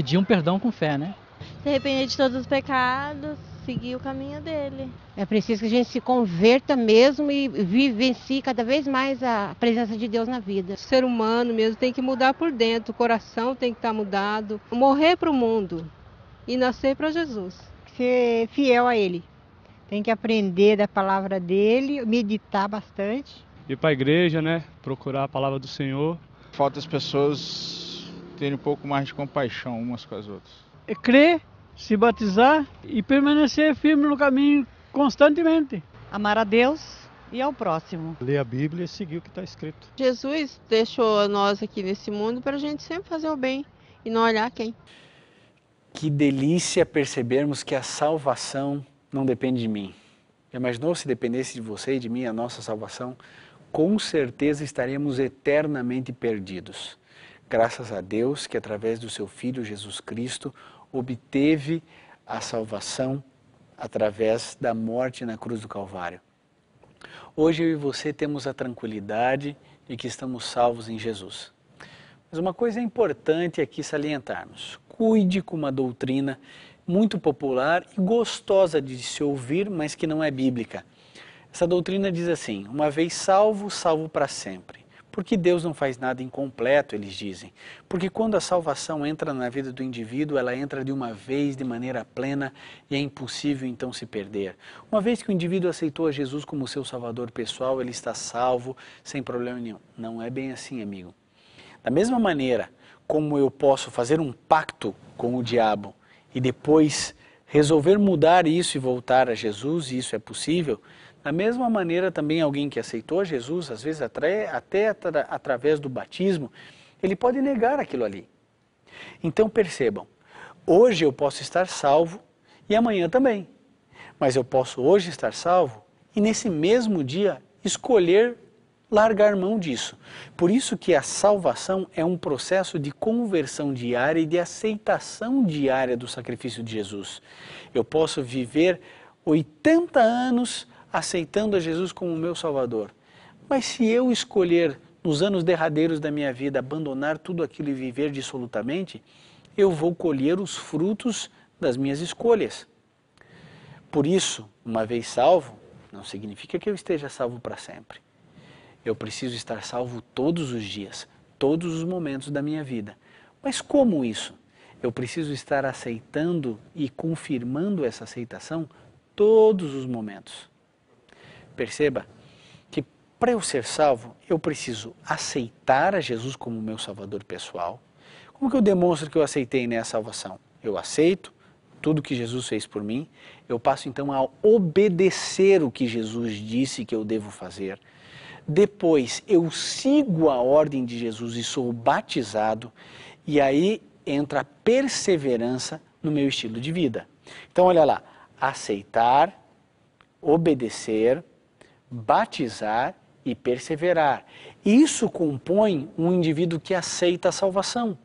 pedir um perdão com fé, né? Se arrepender de todos os pecados, seguir o caminho dele. É preciso que a gente se converta mesmo e vivencie cada vez mais a presença de Deus na vida. O ser humano mesmo tem que mudar por dentro, o coração tem que estar mudado, morrer para o mundo e nascer para Jesus. Ser fiel a Ele. Tem que aprender da palavra dele, meditar bastante. Ir para a igreja, né? Procurar a palavra do Senhor. Falta as pessoas terem um pouco mais de compaixão umas com as outras. É crer, se batizar e permanecer firme no caminho constantemente. Amar a Deus e ao próximo. Ler a Bíblia e seguir o que está escrito. Jesus deixou nós aqui nesse mundo para a gente sempre fazer o bem e não olhar quem. Que delícia percebermos que a salvação não depende de mim. imaginou se dependesse de você e de mim a nossa salvação? Com certeza estaremos eternamente perdidos graças a Deus que através do seu Filho Jesus Cristo obteve a salvação através da morte na cruz do Calvário. Hoje eu e você temos a tranquilidade de que estamos salvos em Jesus. Mas uma coisa é importante aqui salientarmos: cuide com uma doutrina muito popular e gostosa de se ouvir, mas que não é bíblica. Essa doutrina diz assim: uma vez salvo, salvo para sempre. Porque Deus não faz nada incompleto, eles dizem. Porque quando a salvação entra na vida do indivíduo, ela entra de uma vez, de maneira plena, e é impossível então se perder. Uma vez que o indivíduo aceitou a Jesus como seu salvador pessoal, ele está salvo, sem problema nenhum. Não é bem assim, amigo. Da mesma maneira como eu posso fazer um pacto com o diabo e depois resolver mudar isso e voltar a Jesus, e isso é possível, da mesma maneira, também alguém que aceitou Jesus, às vezes até, até atra, através do batismo, ele pode negar aquilo ali. Então percebam, hoje eu posso estar salvo e amanhã também. Mas eu posso hoje estar salvo e nesse mesmo dia escolher largar mão disso. Por isso que a salvação é um processo de conversão diária e de aceitação diária do sacrifício de Jesus. Eu posso viver 80 anos aceitando a Jesus como meu Salvador. Mas se eu escolher, nos anos derradeiros da minha vida, abandonar tudo aquilo e viver dissolutamente, eu vou colher os frutos das minhas escolhas. Por isso, uma vez salvo, não significa que eu esteja salvo para sempre. Eu preciso estar salvo todos os dias, todos os momentos da minha vida. Mas como isso? Eu preciso estar aceitando e confirmando essa aceitação todos os momentos perceba que para eu ser salvo, eu preciso aceitar a Jesus como meu salvador pessoal. Como que eu demonstro que eu aceitei né, a salvação? Eu aceito tudo que Jesus fez por mim, eu passo então a obedecer o que Jesus disse que eu devo fazer. Depois eu sigo a ordem de Jesus e sou batizado, e aí entra a perseverança no meu estilo de vida. Então, olha lá: aceitar, obedecer, batizar e perseverar. Isso compõe um indivíduo que aceita a salvação.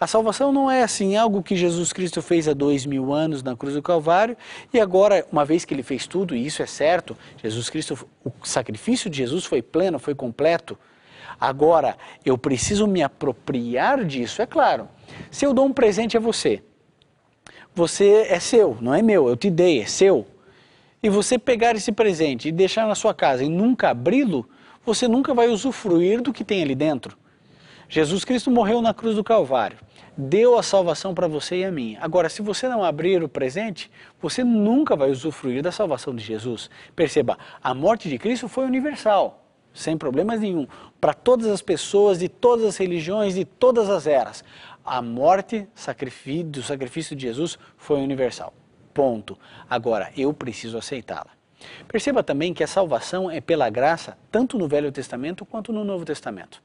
A salvação não é assim algo que Jesus Cristo fez há dois mil anos na cruz do Calvário e agora, uma vez que ele fez tudo, e isso é certo, Jesus Cristo, o sacrifício de Jesus foi pleno, foi completo. Agora, eu preciso me apropriar disso, é claro. Se eu dou um presente a você, você é seu, não é meu, eu te dei, é seu e você pegar esse presente e deixar na sua casa e nunca abri-lo, você nunca vai usufruir do que tem ali dentro. Jesus Cristo morreu na cruz do Calvário, deu a salvação para você e a mim. Agora, se você não abrir o presente, você nunca vai usufruir da salvação de Jesus. Perceba, a morte de Cristo foi universal, sem problemas nenhum, para todas as pessoas de todas as religiões de todas as eras. A morte do sacrifício de Jesus foi universal. Ponto. Agora, eu preciso aceitá-la. Perceba também que a salvação é pela graça, tanto no Velho Testamento quanto no Novo Testamento.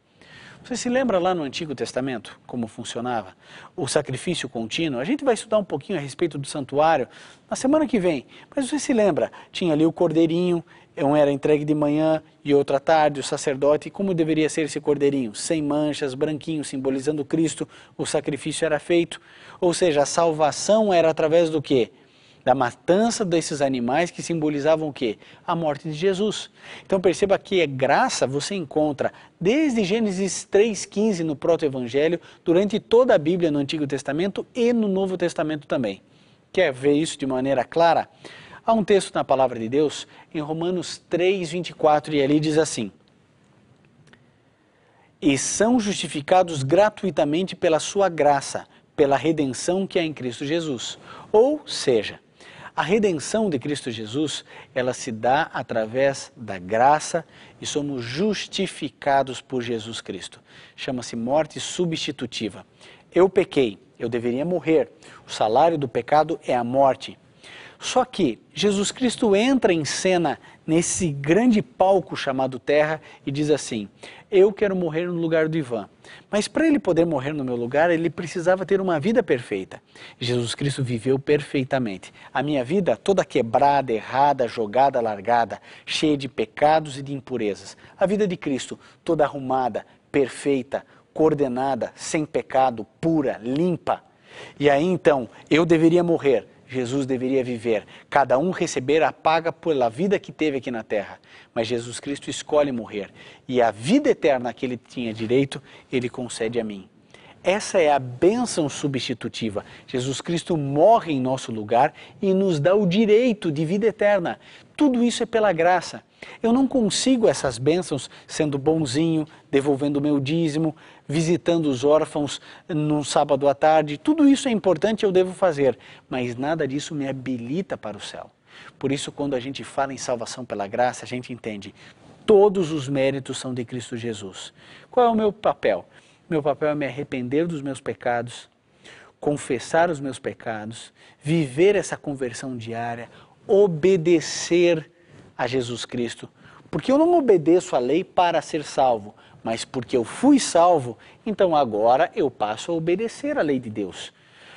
Você se lembra lá no Antigo Testamento como funcionava o sacrifício contínuo? A gente vai estudar um pouquinho a respeito do santuário na semana que vem, mas você se lembra? Tinha ali o cordeirinho, um era entregue de manhã e outro à tarde, o sacerdote. Como deveria ser esse cordeirinho? Sem manchas, branquinho, simbolizando Cristo, o sacrifício era feito. Ou seja, a salvação era através do quê? da matança desses animais que simbolizavam o quê? A morte de Jesus. Então perceba que é graça você encontra desde Gênesis 3,15 no proto-evangelho, durante toda a Bíblia no Antigo Testamento e no Novo Testamento também. Quer ver isso de maneira clara? Há um texto na palavra de Deus em Romanos 3,24, e ali diz assim: E são justificados gratuitamente pela sua graça pela redenção que há em Cristo Jesus. Ou seja, a redenção de Cristo Jesus, ela se dá através da graça e somos justificados por Jesus Cristo. Chama-se morte substitutiva. Eu pequei, eu deveria morrer. O salário do pecado é a morte. Só que Jesus Cristo entra em cena nesse grande palco chamado Terra e diz assim: Eu quero morrer no lugar do Ivan. Mas para ele poder morrer no meu lugar, ele precisava ter uma vida perfeita. Jesus Cristo viveu perfeitamente. A minha vida toda quebrada, errada, jogada, largada, cheia de pecados e de impurezas. A vida de Cristo toda arrumada, perfeita, coordenada, sem pecado, pura, limpa. E aí então eu deveria morrer Jesus deveria viver, cada um receber a paga pela vida que teve aqui na terra. Mas Jesus Cristo escolhe morrer, e a vida eterna que ele tinha direito, ele concede a mim. Essa é a bênção substitutiva. Jesus Cristo morre em nosso lugar e nos dá o direito de vida eterna. Tudo isso é pela graça. Eu não consigo essas bênçãos sendo bonzinho, devolvendo o meu dízimo, visitando os órfãos num sábado à tarde. Tudo isso é importante, eu devo fazer, mas nada disso me habilita para o céu. Por isso, quando a gente fala em salvação pela graça, a gente entende todos os méritos são de Cristo Jesus. Qual é o meu papel? Meu papel é me arrepender dos meus pecados, confessar os meus pecados, viver essa conversão diária, obedecer a Jesus Cristo. Porque eu não obedeço a lei para ser salvo, mas porque eu fui salvo, então agora eu passo a obedecer a lei de Deus.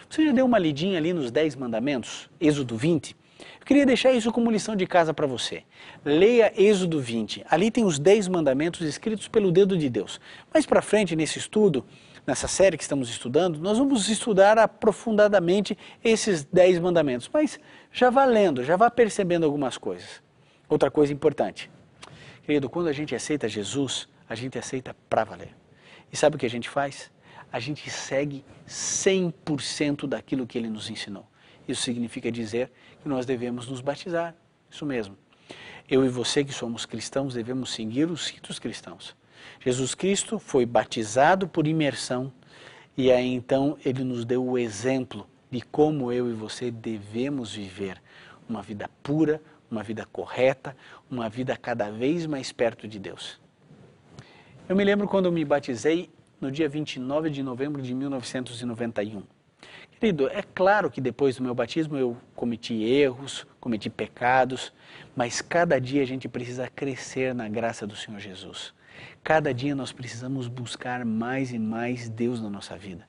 Você já deu uma lidinha ali nos Dez Mandamentos, Êxodo 20? Eu queria deixar isso como lição de casa para você. Leia Êxodo 20. Ali tem os Dez Mandamentos escritos pelo dedo de Deus. Mais para frente nesse estudo, nessa série que estamos estudando, nós vamos estudar aprofundadamente esses dez mandamentos. Mas já vá lendo, já vá percebendo algumas coisas. Outra coisa importante. Querido, quando a gente aceita Jesus, a gente aceita para valer. E sabe o que a gente faz? A gente segue 100% daquilo que ele nos ensinou. Isso significa dizer que nós devemos nos batizar. Isso mesmo. Eu e você que somos cristãos devemos seguir os ritos cristãos. Jesus Cristo foi batizado por imersão e aí então ele nos deu o exemplo de como eu e você devemos viver uma vida pura, uma vida correta, uma vida cada vez mais perto de Deus. Eu me lembro quando eu me batizei no dia 29 de novembro de 1991. Querido, é claro que depois do meu batismo eu cometi erros, cometi pecados, mas cada dia a gente precisa crescer na graça do Senhor Jesus. Cada dia nós precisamos buscar mais e mais Deus na nossa vida.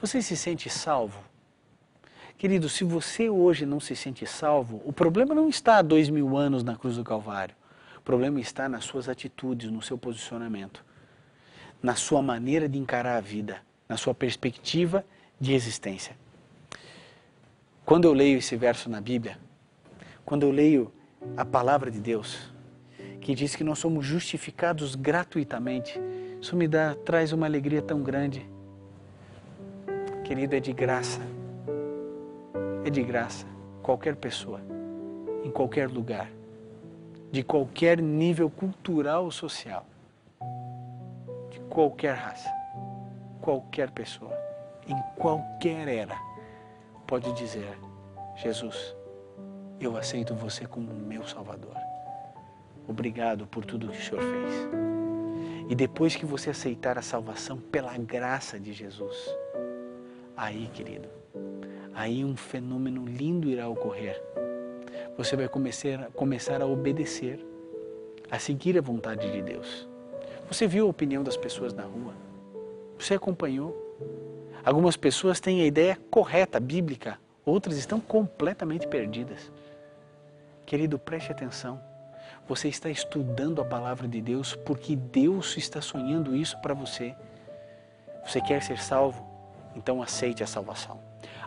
Você se sente salvo? Querido, se você hoje não se sente salvo, o problema não está há dois mil anos na cruz do Calvário. O problema está nas suas atitudes, no seu posicionamento, na sua maneira de encarar a vida, na sua perspectiva de existência. Quando eu leio esse verso na Bíblia, quando eu leio a palavra de Deus, que diz que nós somos justificados gratuitamente. Isso me dá, traz uma alegria tão grande. Querido, é de graça. É de graça. Qualquer pessoa, em qualquer lugar, de qualquer nível cultural ou social, de qualquer raça, qualquer pessoa, em qualquer era, pode dizer: Jesus, eu aceito você como meu Salvador. Obrigado por tudo que o Senhor fez. E depois que você aceitar a salvação pela graça de Jesus, aí, querido, aí um fenômeno lindo irá ocorrer. Você vai começar, começar a obedecer, a seguir a vontade de Deus. Você viu a opinião das pessoas na rua? Você acompanhou? Algumas pessoas têm a ideia correta, bíblica, outras estão completamente perdidas. Querido, preste atenção. Você está estudando a palavra de Deus porque Deus está sonhando isso para você. Você quer ser salvo? Então aceite a salvação.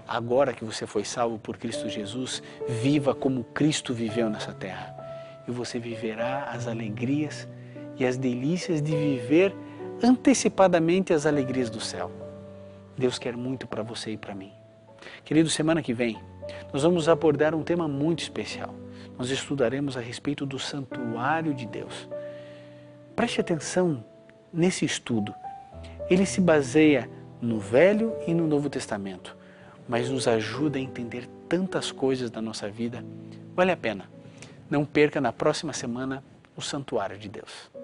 Agora que você foi salvo por Cristo Jesus, viva como Cristo viveu nessa terra. E você viverá as alegrias e as delícias de viver antecipadamente as alegrias do céu. Deus quer muito para você e para mim. Querido, semana que vem nós vamos abordar um tema muito especial nós estudaremos a respeito do santuário de Deus. Preste atenção nesse estudo. Ele se baseia no Velho e no Novo Testamento, mas nos ajuda a entender tantas coisas da nossa vida. Vale a pena. Não perca na próxima semana o santuário de Deus.